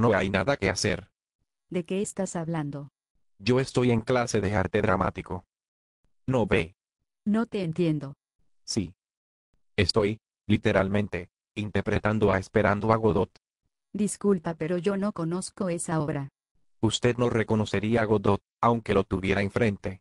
No hay nada que hacer. ¿De qué estás hablando? Yo estoy en clase de arte dramático. No ve. No te entiendo. Sí. Estoy, literalmente, interpretando a Esperando a Godot. Disculpa, pero yo no conozco esa obra. Usted no reconocería a Godot, aunque lo tuviera enfrente.